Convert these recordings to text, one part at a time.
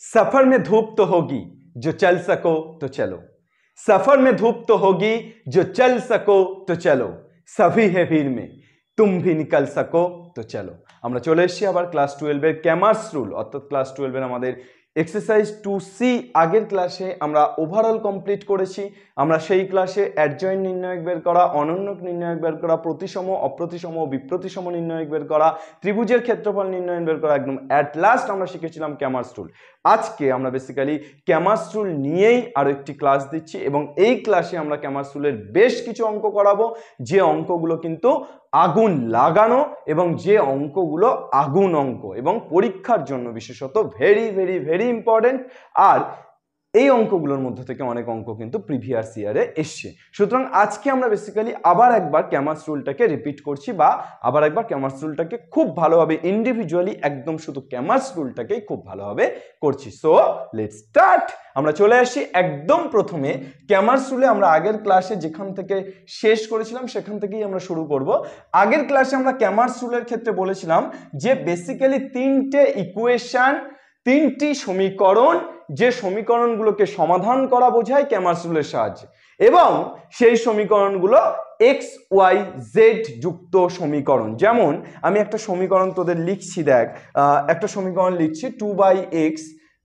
सफर में धूप तो होगी जो चल सको तो चलो सफर में धूप तो होगी जो चल सको तो चलो सभी है भीड़ में তুম ভি নিকাল সাকো তো চলো আমরা চলে এসেছি আবার ক্লাস টুয়েলভের ক্যামার্স রুল অর্থাৎ ক্লাস টুয়েলভের আমাদের এক্সারসাইজ টু সি আগের ক্লাসে আমরা ওভারঅল কমপ্লিট করেছি আমরা সেই ক্লাসে অ্যাডজয়েন্ট নির্ণায়ক বের করা অনন্যক নির্ণায়ক বের করা প্রতিসম অপ্রতিসম বিপ্রতিসম নির্ণায়ক বের করা ত্রিভুজের ক্ষেত্রফল নির্ণয় বের করা একদম অ্যাট লাস্ট আমরা শিখেছিলাম ক্যামার্স রুল আজকে আমরা বেসিক্যালি ক্যামাসরুল নিয়েই আরও একটি ক্লাস দিচ্ছি এবং এই ক্লাসে আমরা ক্যামাসরুলের বেশ কিছু অঙ্ক করাবো যে অঙ্কগুলো কিন্তু আগুন লাগানো এবং যে অঙ্কগুলো আগুন অঙ্ক এবং পরীক্ষার জন্য বিশেষত ভেরি ভেরি ভেরি ইম্পর্টেন্ট আর এই অঙ্কগুলোর মধ্যে থেকে অনেক অঙ্ক কিন্তু প্রিভিয়াস ইয়ারে এসছে সুতরাং আজকে আমরা বেসিক্যালি আবার একবার ক্যামার্স রুলটাকে রিপিট করছি বা আবার একবার ক্যামার্স রুলটাকে খুব ভালোভাবে ইন্ডিভিজুয়ালি একদম শুধু ক্যামার্স রুলটাকেই খুব ভালোভাবে করছি সো লেট স্টার্ট আমরা চলে আসি একদম প্রথমে ক্যামার্স রুলে আমরা আগের ক্লাসে যেখান থেকে শেষ করেছিলাম সেখান থেকেই আমরা শুরু করব আগের ক্লাসে আমরা ক্যামার্স রুলের ক্ষেত্রে বলেছিলাম যে বেসিক্যালি তিনটে ইকুয়েশান তিনটি সমীকরণ যে সমীকরণগুলোকে সমাধান করা বোঝায় ক্যামার্স রুলের সাহায্যে এবং সেই সমীকরণগুলো এক্স ওয়াই জেড যুক্ত সমীকরণ যেমন আমি একটা সমীকরণ তোদের লিখছি দেখ একটা সমীকরণ লিখছি two by x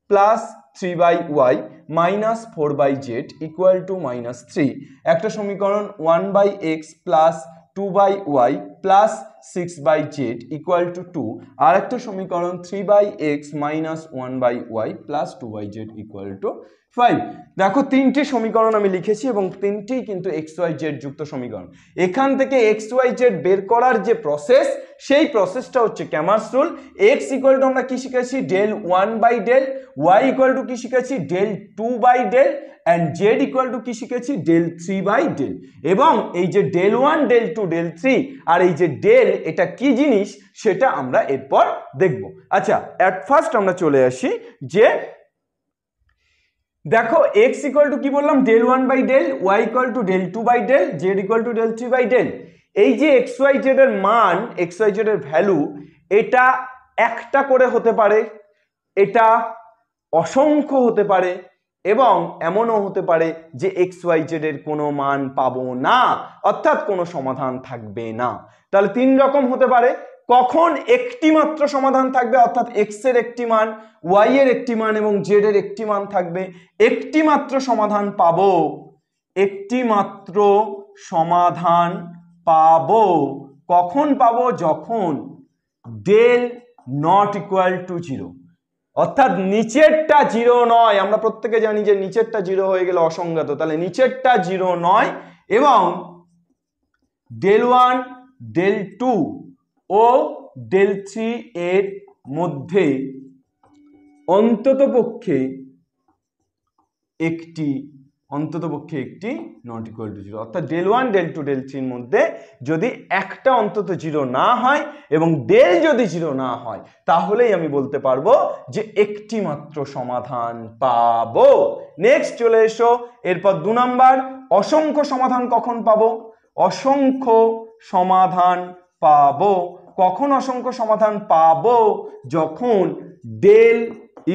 plus three by y minus four by z equal to minus three একটা সমীকরণ one by x plus two by y plus six by z equal to two আর একটা সমীকরণ three by x minus one by y plus two by z equal to five দেখো তিনটি সমীকরণ আমি লিখেছি এবং তিনটি কিন্তু এক্স ওয়াই জেড যুক্ত সমীকরণ এখান থেকে এক্স ওয়াই জেড বের করার যে প্রসেস সেই প্রসেসটা হচ্ছে Cramer's rule x equal to আমরা কী শিখেছি del one by del y equal to কী শিখেছি del two by del and z equal to কী শিখেছি ডেল থ্রি বাই ডেল এবং এই যে del one del two del three আর এই যে ডেল এটা কি জিনিস সেটা আমরা এরপর দেখব আচ্ছা অ্যাট ফার্স্ট আমরা চলে আসি যে দেখো এক্স ইকল টু কি বললাম del one by del y equal to del two by del z equal to del three by del এই যে এক্স ওয়াই এর মান এক্স ওয়াই জেড এর ভ্যালু এটা একটা করে হতে পারে এটা অসংখ্য হতে পারে এবং এমনও হতে পারে যে এক্স ওয়াই জেডের কোনো মান পাবো না অর্থাৎ কোনো সমাধান থাকবে না তাহলে তিন রকম হতে পারে কখন একটি মাত্র সমাধান থাকবে অর্থাৎ এক্স এর একটি মান ওয়াই এর একটি মান এবং জেড এর একটি মান থাকবে একটি মাত্র সমাধান পাবো একটি মাত্র সমাধান পাবো কখন পাবো যখন del not equal to zero অর্থাৎ নিচেরটা জিরো নয় আমরা প্রত্যেকে জানি যে নিচেরটা জিরো হয়ে গেলে অসংজ্ঞাত তাহলে নিচেরটা জিরো নয় এবং ডেল ওয়ান ডেল টু ও ডেল থ্রি এর মধ্যে অন্ততপক্ষে একটি অন্ততপক্ষে একটি নট ইকুয়াল টু জিরো অর্থাৎ del one del two del থ্রির মধ্যে যদি একটা অন্তত জিরো না হয় এবং ডেল যদি জিরো না হয় তাহলেই আমি বলতে পারবো যে একটি মাত্র সমাধান পাবো নেক্সট চলে এসো এরপর দু নাম্বার অসংখ্য সমাধান কখন পাবো অসংখ্য সমাধান পাবো কখন অসংখ্য সমাধান পাবো যখন del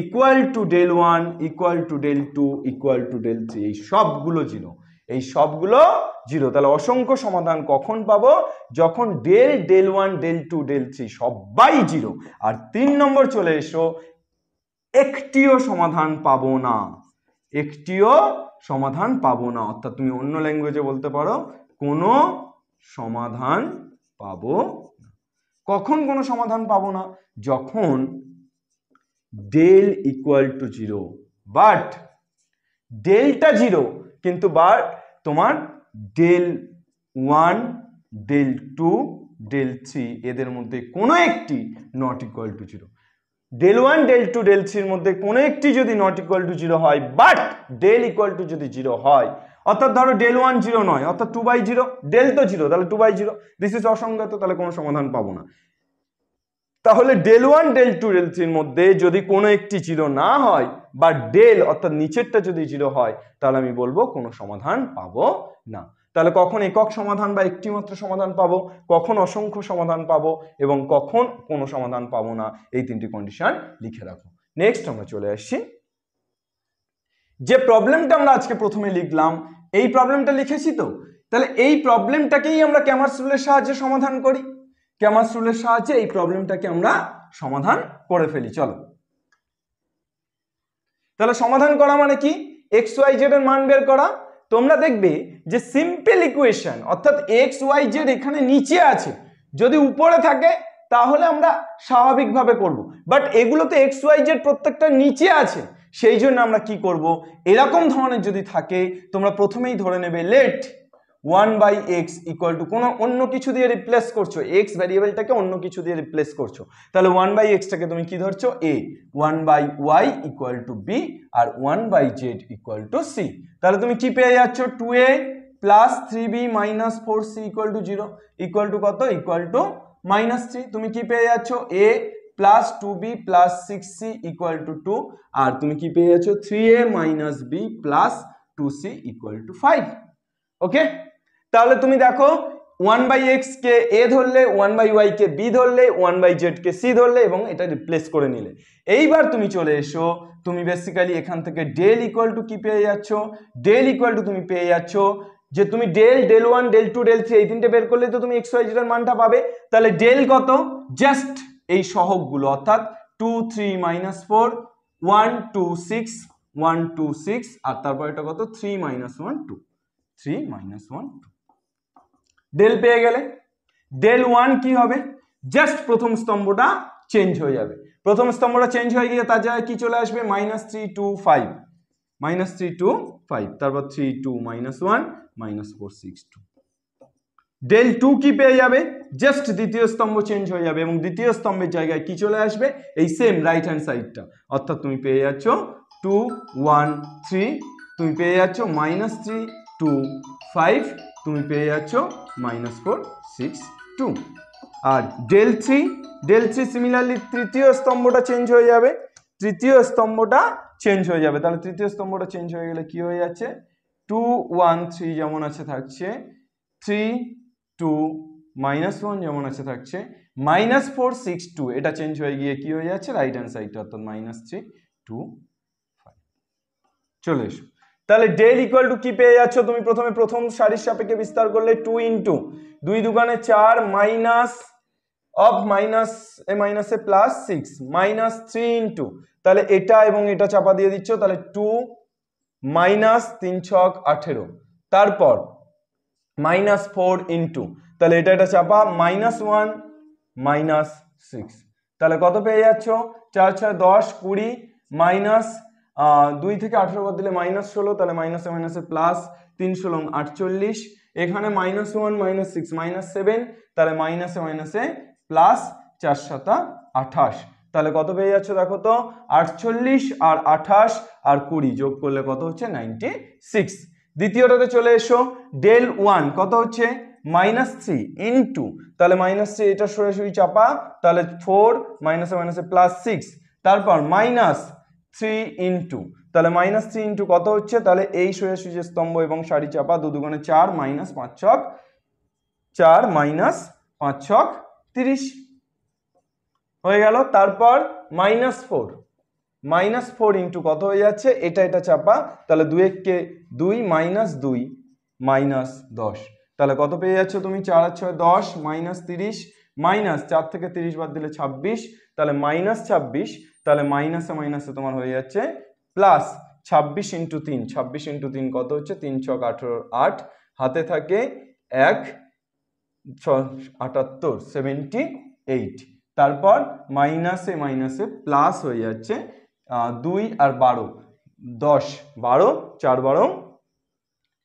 equal to del one equal to del two equal to del three এই সবগুলো জিরো এই সবগুলো জিরো তাহলে অসংখ্য সমাধান কখন পাবো যখন del del one del two del three সবাই জিরো আর তিন নম্বর চলে এসো একটিও সমাধান পাবো না একটিও সমাধান পাবো না অর্থাৎ তুমি অন্য ল্যাঙ্গুয়েজে বলতে পারো কোনো সমাধান পাবো কখন কোনো সমাধান পাবো না যখন del equal to zero but ডেলটা জিরো কিন্তু বার তোমার del one del two del three এদের মধ্যে কোনো একটি not equal to zero del one del two del থ্রির মধ্যে কোনো একটি যদি নট ইকুয়াল টু জিরো হয় বাট ডেল ইকুয়াল টু যদি জিরো হয় অর্থাৎ ধরো ডেল ওয়ান জিরো নয় অর্থাৎ টু বাই জিরো ডেল তো জিরো তাহলে two by zero this is অসংগত তাহলে কোনো সমাধান পাবো না তাহলে del one del two del থ্রির মধ্যে যদি কোনো একটি জিরো না হয় বা ডেল অর্থাৎ নিচেরটা যদি জিরো হয় তাহলে আমি বলবো কোনো সমাধান পাবো না তাহলে কখন একক সমাধান বা একটিমাত্র সমাধান পাবো কখন অসংখ্য সমাধান পাবো এবং কখন কোনো সমাধান পাবো না এই তিনটি কন্ডিশন লিখে রাখো নেক্সট আমরা চলে আসছি যে প্রবলেমটা আমরা আজকে প্রথমে লিখলাম এই প্রবলেমটা লিখেছি তো তাহলে এই প্রবলেমটাকেই আমরা ক্যামার্স রুলের সাহায্যে সমাধান করি ক্যামাস রুলের সাহায্যে এই প্রবলেমটাকে আমরা সমাধান করে ফেলি চলো তাহলে সমাধান করা মানে কি এক্স ওয়াই জেড এর মান বের করা তোমরা দেখবে যে সিম্পল ইকুয়েশন অর্থাৎ এক্স ওয়াই জেড এখানে নিচে আছে যদি উপরে থাকে তাহলে আমরা স্বাভাবিকভাবে করব। বাট এগুলো তো এক্স ওয়াই জেড প্রত্যেকটা নিচে আছে সেই জন্য আমরা কি করব এরকম ধরনের যদি থাকে তোমরা প্রথমেই ধরে নেবে let one by x equal to কোনো অন্য কিছু দিয়ে রিপ্লেস করছো এক্স ভ্যারিয়েবলটাকে অন্য কিছু দিয়ে রিপ্লেস করছো তাহলে ওয়ান বাই এক্সটাকে তুমি কি ধরছো a one by y equal to b আর one by z equal to c তাহলে তুমি কি পেয়ে যাচ্ছ two a plus three b minus four c equal to zero equal to কত ইকুয়াল টু মাইনাস থ্রি তুমি কি পেয়ে যাচ্ছ a plus two b plus six c equal to two আর তুমি কি পেয়ে যাচ্ছ three a minus b plus two c equal to five okay তাহলে তুমি দেখো ওয়ান বাই এক্স কে এ ধরলে ওয়ান বাই ওয়াই কে বি ধরলে ওয়ান বাই জেড কে সি ধরলে এবং এটা রিপ্লেস করে নিলে এইবার তুমি চলে এসো তুমি বেসিক্যালি এখান থেকে ডেল ইকুয়াল টু কি পেয়ে যাচ্ছ ডেল ইকুয়াল টু তুমি পেয়ে যাচ্ছ যে তুমি del del one del two del three এই তিনটে বের করলে তো তুমি এক্স ওয়াই জেডের মানটা পাবে তাহলে ডেল কত জাস্ট এই সহগগুলো অর্থাৎ two three minus four one two six one two six আর তারপর এটা কত three minus one two three minus one two del পেয়ে গেলে ডেল ওয়ান কি হবে জাস্ট প্রথম স্তম্ভটা চেঞ্জ হয়ে যাবে প্রথম স্তম্ভটা চেঞ্জ হয়ে গিয়ে তার জায়গায় কি চলে আসবে minus three two five minus three two five তারপর three two minus one minus four six two del two কি পেয়ে যাবে জাস্ট দ্বিতীয় স্তম্ভ চেঞ্জ হয়ে যাবে এবং দ্বিতীয় স্তম্ভের জায়গায় কি চলে আসবে এই সেম রাইট হ্যান্ড সাইডটা অর্থাৎ তুমি পেয়ে যাচ্ছ টু ওয়ান থ্রি তুমি পেয়ে যাচ্ছ মাইনাস থ্রি টু ফাইভ তুমি পেয়ে যাচ্ছ মাইনাস ফোর সিক্স টু আর del three del three similarly তৃতীয় স্তম্ভটা চেঞ্জ হয়ে যাবে তৃতীয় স্তম্ভটা চেঞ্জ হয়ে যাবে তাহলে তৃতীয় স্তম্ভটা চেঞ্জ হয়ে গেলে কী হয়ে যাচ্ছে টু ওয়ান থ্রি যেমন আছে থাকছে থ্রি টু মাইনাস ওয়ান যেমন আছে থাকছে মাইনাস ফোর সিক্স টু এটা চেঞ্জ হয়ে গিয়ে কী হয়ে যাচ্ছে রাইট হ্যান্ড সাইডটা অর্থাৎ মাইনাস থ্রি টু ফাইভ চলে এসো তাহলে ডেল ইকুয়াল টু কি পেয়ে যাচ্ছ তুমি প্রথমে প্রথম সারির সাপেক্ষে বিস্তার করলে টু ইন্টু দুই দোকানে চার মাইনাস অফ মাইনাস এ মাইনাসে plus six minus three into তাহলে এটা এবং এটা চাপা দিয়ে দিচ্ছ তাহলে টু মাইনাস তিন ছক আঠেরো তারপর মাইনাস ফোর ইন্টু তাহলে এটা এটা চাপা মাইনাস ওয়ান মাইনাস সিক্স তাহলে কত পেয়ে যাচ্ছ চার ছয় দশ কুড়ি মাইনাস দুই থেকে আঠেরো বাদ দিলে মাইনাস ষোলো তাহলে মাইনাসে মাইনাসে প্লাস তিন ষোলো আটচল্লিশ এখানে minus one minus six minus seven তাহলে মাইনাসে মাইনাসে প্লাস চার সাতা আঠাশ তাহলে কত পেয়ে যাচ্ছে দেখো তো আটচল্লিশ আর আঠাশ আর কুড়ি যোগ করলে কত হচ্ছে নাইনটি সিক্স দ্বিতীয়টাতে চলে এসো ডেল ওয়ান কত হচ্ছে মাইনাস থ্রি ইন্টু তাহলে মাইনাস থ্রি এটা সরাসরি চাপা তাহলে ফোর মাইনাসে মাইনাসে প্লাস সিক্স তারপর মাইনাস থ্রি ইন্টু তাহলে মাইনাস থ্রি ইন্টু কত হচ্ছে তাহলে এই সোজা সোজাসুজি স্তম্ভ এবং সারি চাপা দু দুগুণে চার মাইনাস পাঁচ ছক চার মাইনাস পাঁচ ছক তিরিশ হয়ে গেল তারপর minus four minus four into কত হয়ে যাচ্ছে এটা এটা চাপা তাহলে দু এককে দুই মাইনাস দুই মাইনাস দশ তাহলে কত পেয়ে যাচ্ছ তুমি চার আর ছয় দশ মাইনাস তিরিশ মাইনাস চার থেকে তিরিশ বাদ দিলে ছাব্বিশ তাহলে মাইনাস ছাব্বিশ তাহলে মাইনাসে মাইনাসে তোমার হয়ে যাচ্ছে প্লাস ছাব্বিশ ইন্টু তিন ছাব্বিশ ইন্টু তিন কত হচ্ছে তিন ছক আঠেরো আট হাতে থাকে এক ছ আটাত্তর সেভেন্টি এইট তারপর মাইনাসে মাইনাসে প্লাস হয়ে যাচ্ছে দুই আর বারো দশ বারো চার বারো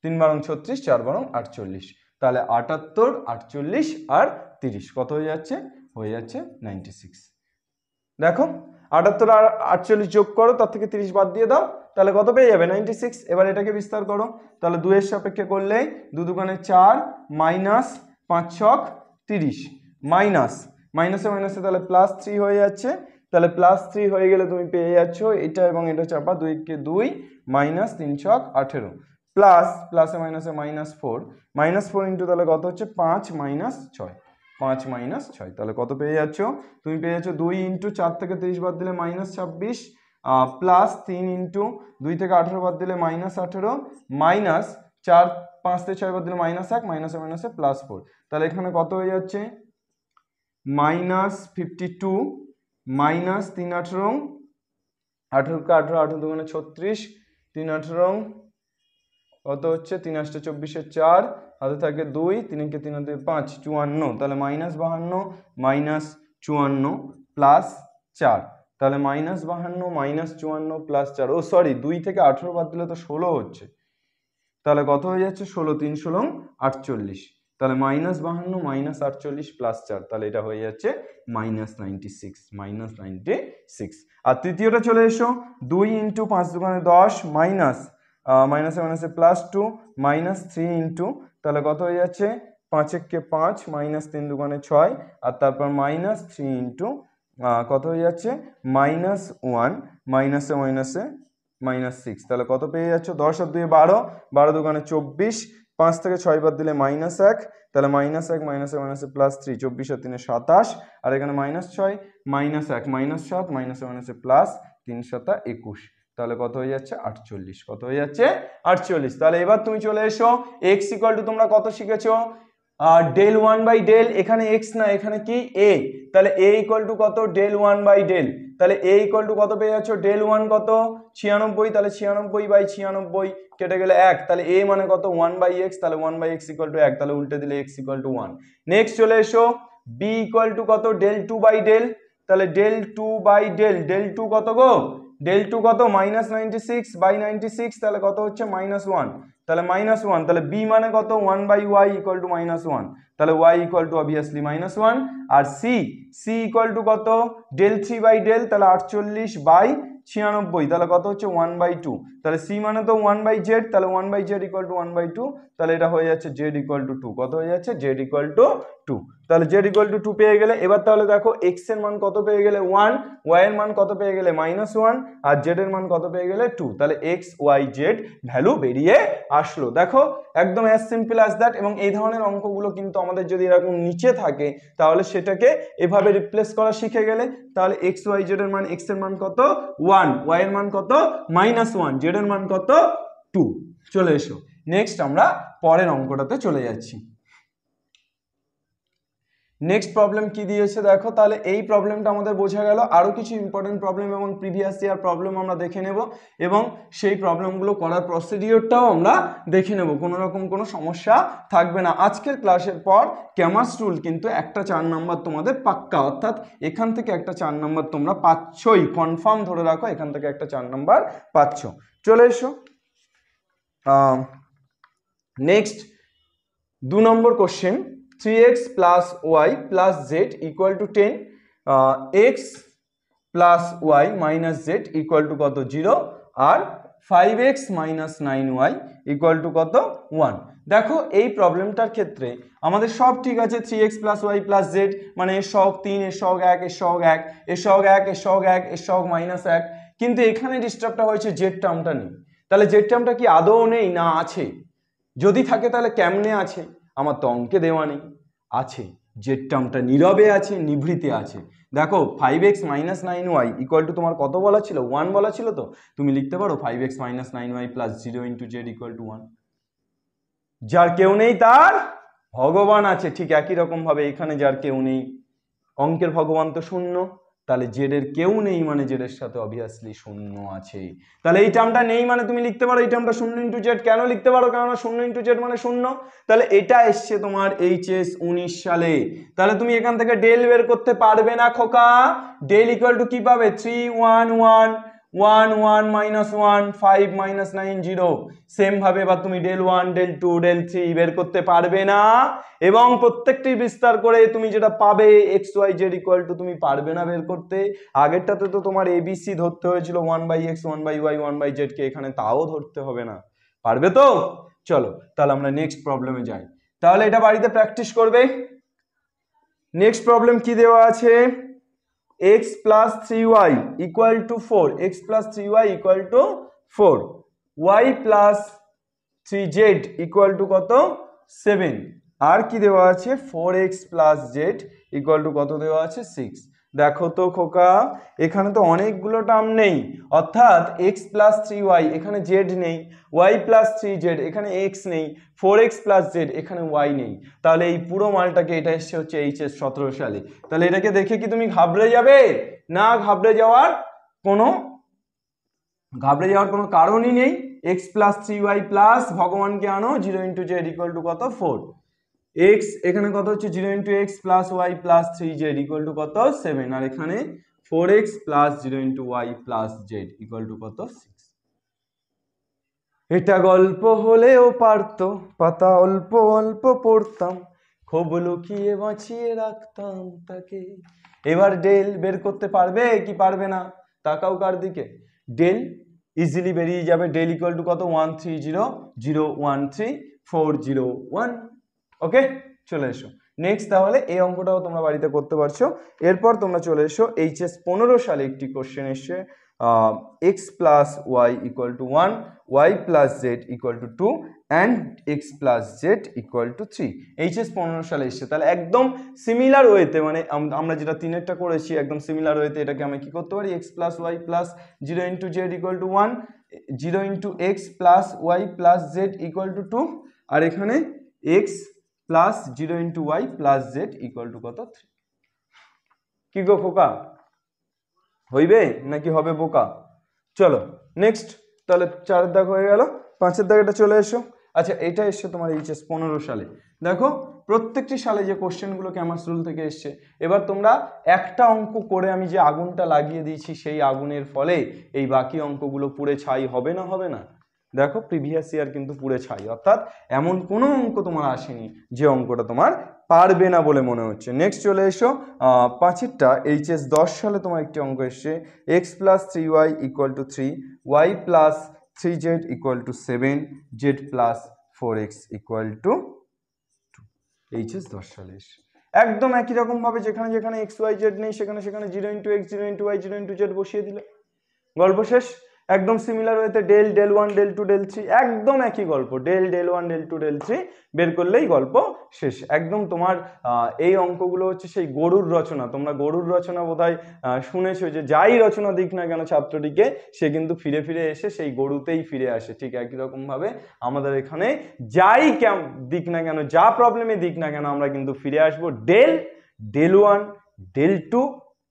তিন বারং ছত্রিশ চার বারং আটচল্লিশ তাহলে আটাত্তর আটচল্লিশ আর তিরিশ কত হয়ে যাচ্ছে হয়ে যাচ্ছে নাইনটি সিক্স দেখো আটাত্তর আর আটচল্লিশ যোগ করো তার থেকে তিরিশ বাদ দিয়ে দাও তাহলে কত পেয়ে যাবে নাইনটি সিক্স এবার এটাকে বিস্তার করো তাহলে দুয়ের সাপেক্ষে করলেই দু দোকানে চার মাইনাস পাঁচ ছক তিরিশ মাইনাস মাইনাসে মাইনাসে তাহলে প্লাস থ্রি হয়ে যাচ্ছে তাহলে প্লাস থ্রি হয়ে গেলে তুমি পেয়ে যাচ্ছ এটা এবং এটা চাপা দুইকে দুই মাইনাস তিন ছক আঠেরো প্লাস প্লাসে মাইনাসে minus four minus four into তাহলে কত হচ্ছে পাঁচ মাইনাস ছয় পাঁচ মাইনাস ছয় তাহলে কত পেয়ে যাচ্ছ তুমি পেয়ে যাচ্ছ দুই ইন্টু চার থেকে তেইশ বাদ দিলে মাইনাস ছাব্বিশ প্লাস তিন ইন্টু দুই থেকে আঠেরো বাদ দিলে মাইনাস আঠেরো মাইনাস চার পাঁচ থেকে ছয় বাদ দিলে মাইনাস এক মাইনাসে মাইনাসে প্লাস ফোর তাহলে এখানে কত হয়ে যাচ্ছে মাইনাস ফিফটি টু মাইনাস তিন আঠেরো আঠেরোকে আঠেরো আঠেরো দুগুণে ছত্রিশ তিন আঠেরো কত হচ্ছে তিন আটটা চব্বিশে চার হাতে থাকে দুই তিনকে তিন হাতে পাঁচ চুয়ান্ন তাহলে মাইনাস বাহান্ন মাইনাস চুয়ান্ন প্লাস চার তাহলে মাইনাস বাহান্ন মাইনাস চুয়ান্ন প্লাস চার ও সরি দুই থেকে আঠেরো বাদ দিলে তো ষোলো হচ্ছে তাহলে কত হয়ে যাচ্ছে ষোলো তিন ষোলো আটচল্লিশ তাহলে মাইনাস বাহান্ন মাইনাস আটচল্লিশ প্লাস চার তাহলে এটা হয়ে যাচ্ছে minus ninety six minus ninety six আর তৃতীয়টা চলে এসো দুই ইন্টু পাঁচ দোকানে দশ মাইনাস মাইনাসে মাইনাসে plus two minus three into তাহলে কত হয়ে যাচ্ছে পাঁচ পাঁচেককে পাঁচ মাইনাস তিন দুগুণে ছয় আর তারপর মাইনাস থ্রি ইন্টু কত হয়ে যাচ্ছে মাইনাস ওয়ান মাইনাসে মাইনাসে মাইনাস সিক্স তাহলে কত পেয়ে যাচ্ছ দশ আর দুয়ে বারো বারো দুগুণে চব্বিশ পাঁচ থেকে ছয় বাদ দিলে মাইনাস এক তাহলে মাইনাস এক মাইনাসে মাইনাসে প্লাস থ্রি চব্বিশ আর তিনে সাতাশ আর এখানে মাইনাস ছয় মাইনাস এক মাইনাস সাত মাইনাসে মাইনাসে প্লাস তিন সাতা একুশ তাহলে কত হয়ে যাচ্ছে আটচল্লিশ কত হয়ে যাচ্ছে আটচল্লিশ তাহলে এবার তুমি চলে এসো এক্স ইকাল টু তোমরা কত শিখেছ ডেল ওয়ান বাই ডেল এখানে এক্স না এখানে কি এ তাহলে এ ইকুয়াল টু কত ডেল ওয়ান বাই ডেল তাহলে এ ইকুয়াল টু কত পেয়ে যাচ্ছ ডেল ওয়ান কত ছিয়ানব্বই তাহলে ছিয়ানব্বই বাই ছিয়ানব্বই কেটে গেলে এক তাহলে এ মানে কত ওয়ান বাই এক্স তাহলে one by x equal to এক তাহলে উল্টে দিলে x equal to one next চলে এসো বি ইকল টু কত ডেল টু বাই ডেল তাহলে del two by del del two কত গো ডেল টু কত minus ninety six by ninety six তাহলে কত হচ্ছে মাইনাস ওয়ান তাহলে মাইনাস ওয়ান তাহলে বি মানে কত one by y equal to minus one তাহলে Y equal to obviously minus one আর সি সি ইকুয়াল টু কত ডেল থ্রি বাই ডেল তাহলে আটচল্লিশ বাই ছিয়ানব্বই তাহলে কত হচ্ছে ওয়ান বাই টু তাহলে সি মানে তো ওয়ান বাই জেড তাহলে one by z equal to one by two তাহলে এটা হয়ে যাচ্ছে জেড ইকুয়াল টু টু কত হয়ে যাচ্ছে জেড ইকুয়াল টু টু তাহলে জেড ইকুয়াল টু টু পেয়ে গেলে এবার তাহলে দেখো এক্স এর মান কত পেয়ে গেলে ওয়ান ওয়াই এর মান কত পেয়ে গেলে মাইনাস ওয়ান আর জেড এর মান কত পেয়ে গেলে টু তাহলে এক্স ওয়াই জেড ভ্যালু বেরিয়ে আসলো দেখো একদম অ্যাজ সিম্পল অ্যাজ দ্যাট এবং এই ধরনের অঙ্কগুলো কিন্তু আমাদের যদি এরকম নিচে থাকে তাহলে সেটাকে এভাবে রিপ্লেস করা শিখে গেলে তাহলে এক্স ওয়াই জেড এর মান এক্স এর মান কত ওয়ান ওয়াই এর মান কত মাইনাস ওয়ান জেড এর মান কত টু চলে এসো নেক্সট আমরা পরের অঙ্কটাতে চলে যাচ্ছি নেক্সট প্রবলেম কি দিয়েছে দেখো তাহলে এই প্রবলেমটা আমাদের বোঝা গেল আরও কিছু ইম্পর্টেন্ট প্রবলেম এবং প্রিভিয়াস ইয়ার প্রবলেম আমরা দেখে নেব এবং সেই প্রবলেমগুলো করার প্রসিডিওরটাও আমরা দেখে নেব কোনো রকম কোনো সমস্যা থাকবে না আজকের ক্লাসের পর ক্যামাস রুল কিন্তু একটা চার নাম্বার তোমাদের পাক্কা অর্থাৎ এখান থেকে একটা চার নাম্বার তোমরা পাচ্ছই কনফার্ম ধরে রাখো এখান থেকে একটা চার নাম্বার পাচ্ছ চলে এসো নেক্সট দু নম্বর question three x plus y plus z equal to ten x plus y minus z equal to কত জিরো আর five x minus nine y equal to কত ওয়ান দেখো এই প্রবলেমটার ক্ষেত্রে আমাদের সব ঠিক আছে three x plus y plus z মানে এর শখ তিন এর শখ এক এর শখ এক এর শখ এক এর শখ এক এর শখ মাইনাস এক কিন্তু এখানে ডিস্টার্বটা হয়েছে জেড টার্মটা নেই তাহলে জেড টার্মটা কি আদৌ নেই না আছে যদি থাকে তাহলে কেমনে আছে আমার তো অঙ্কে দেওয়া নেই আছে জেড টার্মটা নীরবে আছে নিভৃতে আছে দেখো five x minus nine y equal to তোমার কত বলা ছিল ওয়ান বলা ছিল তো তুমি লিখতে পারো five x minus nine y plus zero into z equal to one যার কেউ নেই তার ভগবান আছে ঠিক একই রকমভাবে এখানে যার কেউ নেই অঙ্কের ভগবান তো শূন্য তাহলে জেডের কেউ নেই মানে জেডের সাথে অবভিয়াসলি শূন্য আছে তাহলে এই টার্মটা নেই মানে তুমি লিখতে পারো এই টার্মটা শূন্য ইন্টু জেড কেন লিখতে পারো কেননা শূন্য ইন্টু জেড মানে শূন্য তাহলে এটা এসছে তোমার এইচএস উনিশ সালে তাহলে তুমি এখান থেকে ডেল বের করতে পারবে না খোকা ডেল ইকুয়াল টু কি পাবে three one one one one minus one five minus nine zero সেমভাবে বা তুমি del one del two del three বের করতে পারবে না এবং প্রত্যেকটি বিস্তার করে তুমি যেটা পাবে x y z equal to তুমি পারবে না বের করতে আগেরটাতে তো তোমার এবিসি ধরতে হয়েছিল one by x one by y one by জেডকে এখানে তাও ধরতে হবে না পারবে তো চলো তাহলে আমরা নেক্সট প্রবলেমে যাই তাহলে এটা বাড়িতে প্র্যাকটিস করবে নেক্সট প্রবলেম কি দেওয়া আছে x plus three y equal to four x plus three y equal to four y plus three z equal to কত সেভেন আর কি দেওয়া আছে four x plus z equal to কত দেওয়া আছে সিক্স দেখো তো খোকা এখানে তো অনেকগুলো টার্ম নেই অর্থাৎ এক্স প্লাস থ্রি ওয়াই এখানে জেড নেই ওয়াই প্লাস থ্রি জেড এখানে এক্স নেই ফোর এক্স প্লাস জেড এখানে ওয়াই নেই তাহলে এই পুরো মালটাকে এটা এসছে হচ্ছে এইচ এস সতেরো সালে তাহলে এটাকে দেখে কি তুমি ঘাবড়ে যাবে না ঘাবড়ে যাওয়ার কোনো ঘাবড়ে যাওয়ার কোনো কারণই নেই x plus three y plus ভগবানকে আনো zero into z equal to কত ফোর এক্স এখানে কত হচ্ছে zero into x plus y plus three z equal to কত সেভেন আর এখানে four x plus zero into y plus z equal to কত সিক্স এটা গল্প হলেও পারত পাতা অল্প অল্প পড়তাম খুব লুকিয়ে বাঁচিয়ে রাখতাম তাকে এবার ডেল বের করতে পারবে কি পারবে না তাকাও কার দিকে ডেল ইজিলি বেরিয়ে যাবে ডেল ইকুয়াল টু কত one three zero zero one three four zero one okay চলে এসো নেক্সট তাহলে এই অঙ্কটাও তোমরা বাড়িতে করতে পারছো এরপর তোমরা চলে এসো এইচএস পনেরো সালে একটি কোশ্চেন এসছে x plus y equal to one y plus z equal to two and x plus z equal to three HS পনেরো সালে এসছে তাহলে একদম সিমিলার ওয়েতে মানে আমরা যেটা তিনেরটা করেছি একদম সিমিলার ওয়েতে এটাকে আমি কী করতে পারি x plus y plus zero into z equal to one zero into x plus y plus z equal to two আর এখানে x plus zero into y plus z equal to কত থ্রি কি গো খোকা হইবে নাকি হবে বোকা চলো নেক্সট তাহলে চারের দাগ হয়ে গেল পাঁচের দাগ এটা চলে এসো আচ্ছা এটা এসছে তোমার এইচএস পনেরো সালে দেখো প্রত্যেকটি সালে যে কোশ্চেনগুলো ক্যামাস স্কুল থেকে এসছে এবার তোমরা একটা অঙ্ক করে আমি যে আগুনটা লাগিয়ে দিয়েছি সেই আগুনের ফলে এই বাকি অঙ্কগুলো পুড়ে ছাই হবে না হবে না দেখো প্রিভিয়াস ইয়ার কিন্তু পুরে ছাই অর্থাৎ এমন কোনো অঙ্ক তোমার আসেনি যে অঙ্কটা তোমার পারবে না বলে মনে হচ্ছে নেক্সট চলে এসো পাঁচেরটা এইচ এস দশ সালে তোমার একটি অঙ্ক এসছে x plus three y equal to three y plus three z equal to seven z plus four x equal to two HS দশ সালে এসছে একদম একই রকমভাবে যেখানে যেখানে এক্স ওয়াই জেড নেই সেখানে সেখানে zero into x zero into y zero into z বসিয়ে দিলে গল্প শেষ একদম সিমিলার ওয়েতে del del one del two del three একদম একই গল্প del del one del two del three বের করলেই গল্প শেষ একদম তোমার এই অঙ্কগুলো হচ্ছে সেই গরুর রচনা তোমরা গরুর রচনা বোধহয় শুনেছো যে যাই রচনা দিক না কেন ছাত্রটিকে সে কিন্তু ফিরে ফিরে এসে সেই গরুতেই ফিরে আসে ঠিক একই রকমভাবে আমাদের এখানে যাই কেম দিক না কেন যা প্রবলেমে দিক না কেন আমরা কিন্তু ফিরে আসবো del del one del two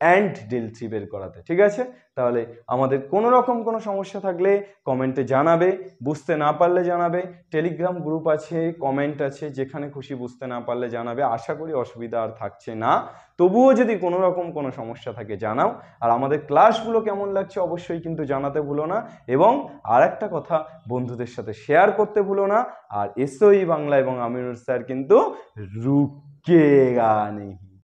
and del বের করাতে ঠিক আছে তাহলে আমাদের কোনো রকম কোনো সমস্যা থাকলে কমেন্টে জানাবে বুঝতে না পারলে জানাবে টেলিগ্রাম গ্রুপ আছে কমেন্ট আছে যেখানে খুশি বুঝতে না পারলে জানাবে আশা করি অসুবিধা আর থাকছে না তবুও যদি কোনো রকম কোনো সমস্যা থাকে জানাও আর আমাদের ক্লাসগুলো কেমন লাগছে অবশ্যই কিন্তু জানাতে ভুলো না এবং আর একটা কথা বন্ধুদের সাথে শেয়ার করতে ভুলো না আর এসওই e বাংলা এবং আমিনুর স্যার কিন্তু রুকেগা নেই